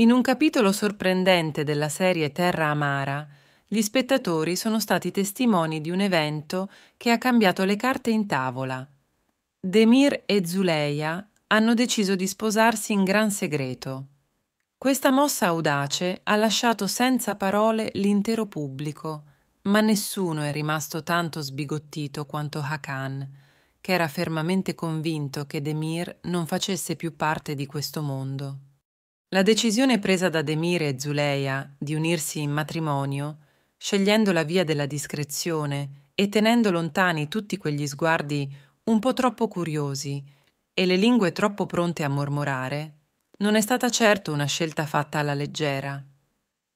In un capitolo sorprendente della serie Terra Amara, gli spettatori sono stati testimoni di un evento che ha cambiato le carte in tavola. Demir e Zuleia hanno deciso di sposarsi in gran segreto. Questa mossa audace ha lasciato senza parole l'intero pubblico, ma nessuno è rimasto tanto sbigottito quanto Hakan, che era fermamente convinto che Demir non facesse più parte di questo mondo. La decisione presa da Demire e Zuleia di unirsi in matrimonio, scegliendo la via della discrezione e tenendo lontani tutti quegli sguardi un po' troppo curiosi e le lingue troppo pronte a mormorare, non è stata certo una scelta fatta alla leggera.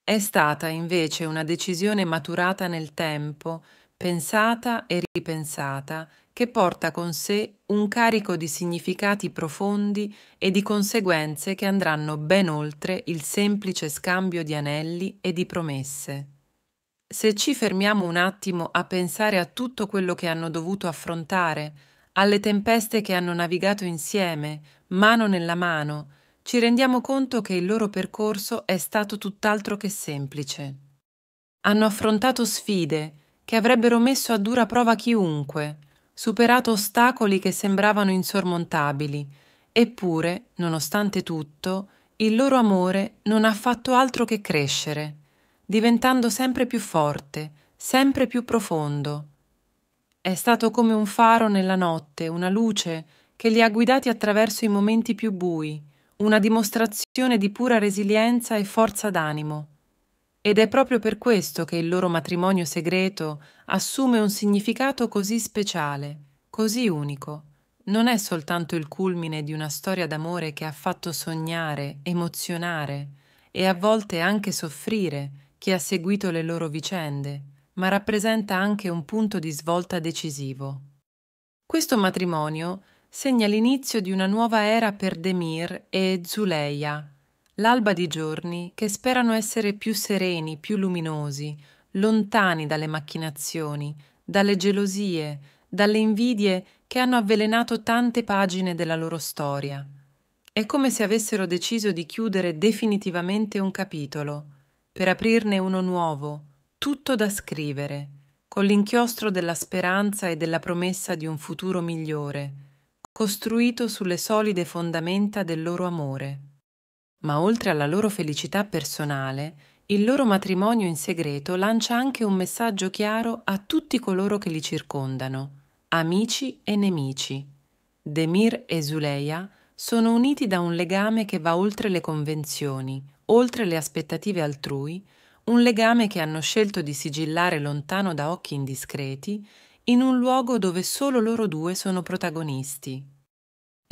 È stata invece una decisione maturata nel tempo, pensata e ripensata, che porta con sé un carico di significati profondi e di conseguenze che andranno ben oltre il semplice scambio di anelli e di promesse. Se ci fermiamo un attimo a pensare a tutto quello che hanno dovuto affrontare, alle tempeste che hanno navigato insieme, mano nella mano, ci rendiamo conto che il loro percorso è stato tutt'altro che semplice. Hanno affrontato sfide che avrebbero messo a dura prova chiunque, superato ostacoli che sembravano insormontabili, eppure, nonostante tutto, il loro amore non ha fatto altro che crescere, diventando sempre più forte, sempre più profondo. È stato come un faro nella notte, una luce che li ha guidati attraverso i momenti più bui, una dimostrazione di pura resilienza e forza d'animo. Ed è proprio per questo che il loro matrimonio segreto assume un significato così speciale, così unico. Non è soltanto il culmine di una storia d'amore che ha fatto sognare, emozionare e a volte anche soffrire chi ha seguito le loro vicende, ma rappresenta anche un punto di svolta decisivo. Questo matrimonio segna l'inizio di una nuova era per Demir e Zuleia, l'alba di giorni che sperano essere più sereni, più luminosi, lontani dalle macchinazioni, dalle gelosie, dalle invidie che hanno avvelenato tante pagine della loro storia. È come se avessero deciso di chiudere definitivamente un capitolo, per aprirne uno nuovo, tutto da scrivere, con l'inchiostro della speranza e della promessa di un futuro migliore, costruito sulle solide fondamenta del loro amore. Ma oltre alla loro felicità personale, il loro matrimonio in segreto lancia anche un messaggio chiaro a tutti coloro che li circondano, amici e nemici. Demir e Zuleia sono uniti da un legame che va oltre le convenzioni, oltre le aspettative altrui, un legame che hanno scelto di sigillare lontano da occhi indiscreti, in un luogo dove solo loro due sono protagonisti,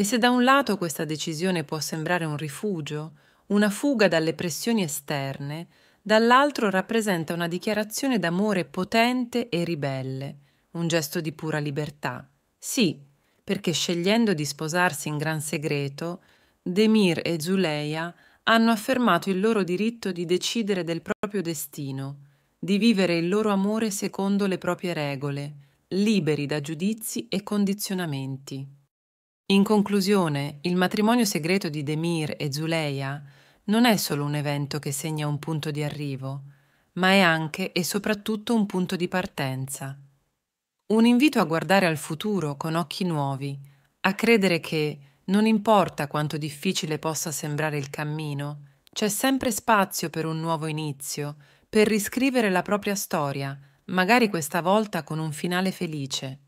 e se da un lato questa decisione può sembrare un rifugio, una fuga dalle pressioni esterne, dall'altro rappresenta una dichiarazione d'amore potente e ribelle, un gesto di pura libertà. Sì, perché scegliendo di sposarsi in gran segreto, Demir e Zuleia hanno affermato il loro diritto di decidere del proprio destino, di vivere il loro amore secondo le proprie regole, liberi da giudizi e condizionamenti. In conclusione, il matrimonio segreto di Demir e Zuleia non è solo un evento che segna un punto di arrivo, ma è anche e soprattutto un punto di partenza. Un invito a guardare al futuro con occhi nuovi, a credere che, non importa quanto difficile possa sembrare il cammino, c'è sempre spazio per un nuovo inizio, per riscrivere la propria storia, magari questa volta con un finale felice.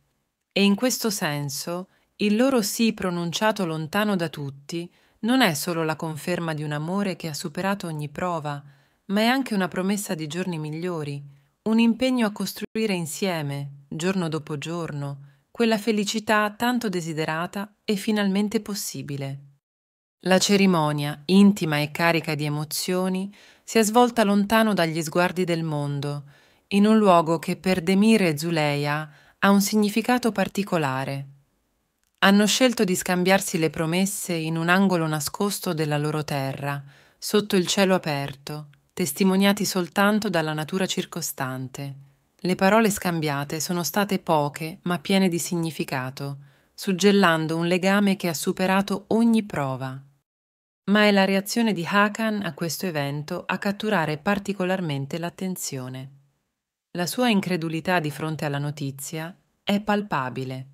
E in questo senso il loro sì pronunciato lontano da tutti non è solo la conferma di un amore che ha superato ogni prova, ma è anche una promessa di giorni migliori, un impegno a costruire insieme, giorno dopo giorno, quella felicità tanto desiderata e finalmente possibile. La cerimonia, intima e carica di emozioni, si è svolta lontano dagli sguardi del mondo, in un luogo che per Demir e Zuleia ha un significato particolare hanno scelto di scambiarsi le promesse in un angolo nascosto della loro terra, sotto il cielo aperto, testimoniati soltanto dalla natura circostante. Le parole scambiate sono state poche ma piene di significato, suggellando un legame che ha superato ogni prova. Ma è la reazione di Hakan a questo evento a catturare particolarmente l'attenzione. La sua incredulità di fronte alla notizia è palpabile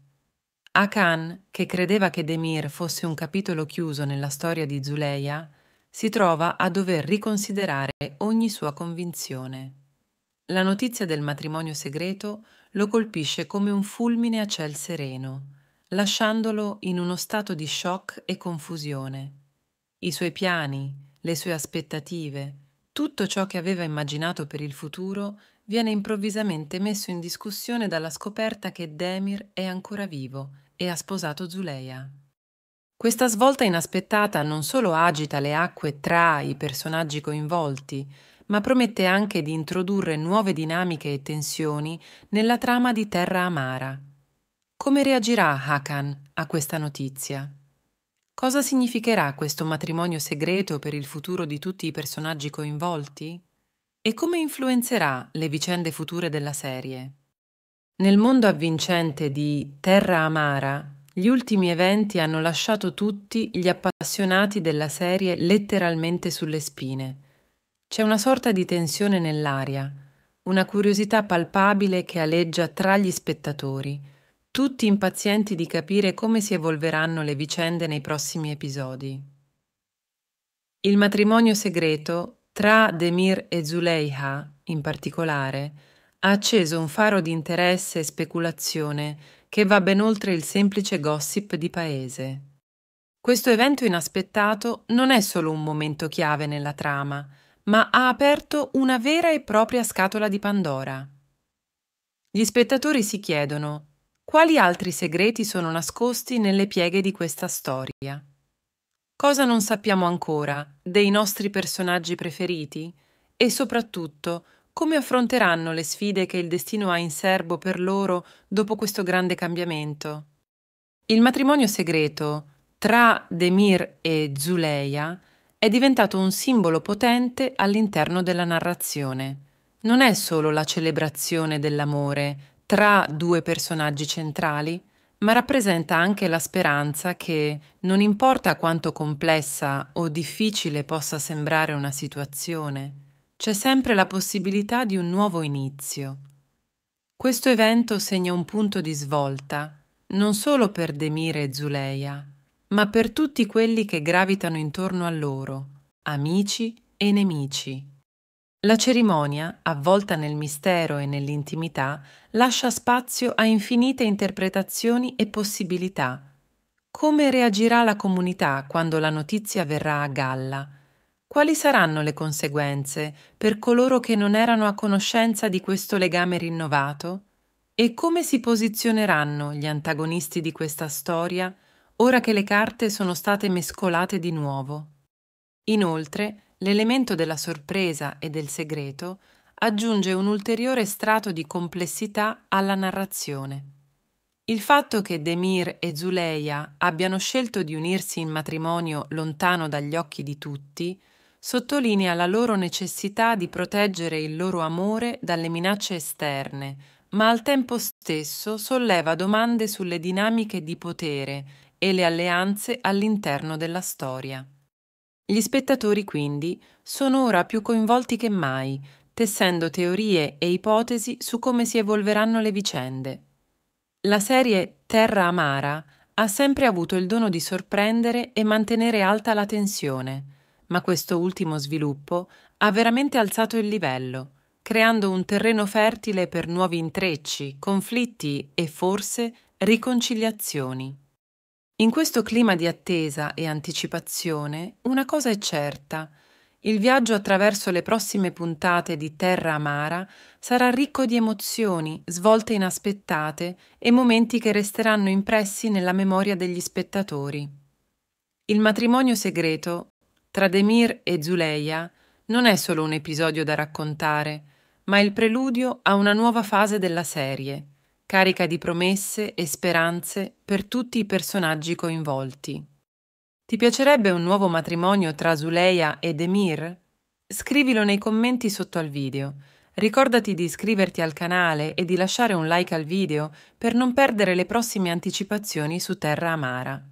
Akan, che credeva che Demir fosse un capitolo chiuso nella storia di Zuleia, si trova a dover riconsiderare ogni sua convinzione. La notizia del matrimonio segreto lo colpisce come un fulmine a ciel sereno, lasciandolo in uno stato di shock e confusione. I suoi piani, le sue aspettative, tutto ciò che aveva immaginato per il futuro viene improvvisamente messo in discussione dalla scoperta che Demir è ancora vivo e ha sposato Zuleia. Questa svolta inaspettata non solo agita le acque tra i personaggi coinvolti, ma promette anche di introdurre nuove dinamiche e tensioni nella trama di Terra Amara. Come reagirà Hakan a questa notizia? Cosa significherà questo matrimonio segreto per il futuro di tutti i personaggi coinvolti? E come influenzerà le vicende future della serie? Nel mondo avvincente di Terra Amara, gli ultimi eventi hanno lasciato tutti gli appassionati della serie letteralmente sulle spine. C'è una sorta di tensione nell'aria, una curiosità palpabile che aleggia tra gli spettatori, tutti impazienti di capire come si evolveranno le vicende nei prossimi episodi. Il matrimonio segreto tra Demir e Zuleiha, in particolare, ha acceso un faro di interesse e speculazione che va ben oltre il semplice gossip di paese. Questo evento inaspettato non è solo un momento chiave nella trama, ma ha aperto una vera e propria scatola di Pandora. Gli spettatori si chiedono quali altri segreti sono nascosti nelle pieghe di questa storia. Cosa non sappiamo ancora dei nostri personaggi preferiti? E soprattutto, come affronteranno le sfide che il destino ha in serbo per loro dopo questo grande cambiamento. Il matrimonio segreto tra Demir e Zuleia è diventato un simbolo potente all'interno della narrazione. Non è solo la celebrazione dell'amore tra due personaggi centrali, ma rappresenta anche la speranza che, non importa quanto complessa o difficile possa sembrare una situazione, c'è sempre la possibilità di un nuovo inizio. Questo evento segna un punto di svolta, non solo per Demire e Zuleia, ma per tutti quelli che gravitano intorno a loro, amici e nemici. La cerimonia, avvolta nel mistero e nell'intimità, lascia spazio a infinite interpretazioni e possibilità. Come reagirà la comunità quando la notizia verrà a galla? Quali saranno le conseguenze per coloro che non erano a conoscenza di questo legame rinnovato? E come si posizioneranno gli antagonisti di questa storia ora che le carte sono state mescolate di nuovo? Inoltre, l'elemento della sorpresa e del segreto aggiunge un ulteriore strato di complessità alla narrazione. Il fatto che Demir e Zuleia abbiano scelto di unirsi in matrimonio lontano dagli occhi di tutti sottolinea la loro necessità di proteggere il loro amore dalle minacce esterne, ma al tempo stesso solleva domande sulle dinamiche di potere e le alleanze all'interno della storia. Gli spettatori quindi sono ora più coinvolti che mai, tessendo teorie e ipotesi su come si evolveranno le vicende. La serie Terra Amara ha sempre avuto il dono di sorprendere e mantenere alta la tensione, ma questo ultimo sviluppo ha veramente alzato il livello, creando un terreno fertile per nuovi intrecci, conflitti e forse riconciliazioni. In questo clima di attesa e anticipazione, una cosa è certa, il viaggio attraverso le prossime puntate di Terra Amara sarà ricco di emozioni, svolte inaspettate e momenti che resteranno impressi nella memoria degli spettatori. Il matrimonio segreto tra Demir e Zuleia non è solo un episodio da raccontare, ma il preludio a una nuova fase della serie, carica di promesse e speranze per tutti i personaggi coinvolti. Ti piacerebbe un nuovo matrimonio tra Zuleia e Demir? Scrivilo nei commenti sotto al video. Ricordati di iscriverti al canale e di lasciare un like al video per non perdere le prossime anticipazioni su Terra Amara.